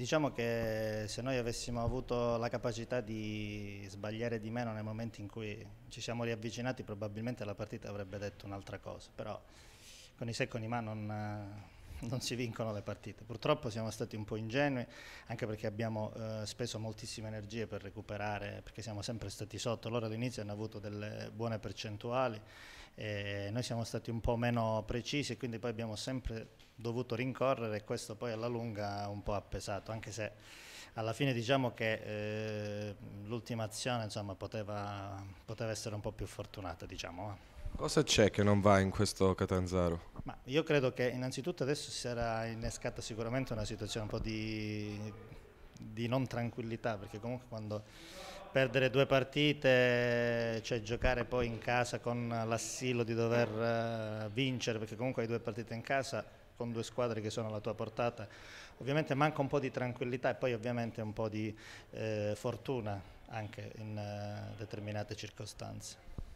Diciamo che se noi avessimo avuto la capacità di sbagliare di meno nei momenti in cui ci siamo riavvicinati, probabilmente la partita avrebbe detto un'altra cosa, però con i secoli ma non, eh, non, si vincono le partite. Purtroppo siamo stati un po' ingenui, anche perché abbiamo eh, speso moltissime energie per recuperare, perché siamo sempre stati sotto, loro all'inizio hanno avuto delle buone percentuali. Eh, noi siamo stati un po' meno precisi e quindi poi abbiamo sempre dovuto rincorrere e questo poi alla lunga un po' appesato, anche se alla fine diciamo che eh, l'ultima azione insomma, poteva, poteva, essere un po' più fortunata. Diciamo. Eh. Cosa c'è che non va in questo Catanzaro? Ma io credo che innanzitutto adesso si era innescata sicuramente una situazione un po' di, di non tranquillità, perché comunque quando perdere due partite, cioè giocare poi in casa con l'assilo di dover eh, vincere, perché comunque hai due partite in casa con due squadre che sono alla tua portata, ovviamente manca un po' di tranquillità e poi ovviamente un po' di eh, fortuna anche in eh, determinate circostanze.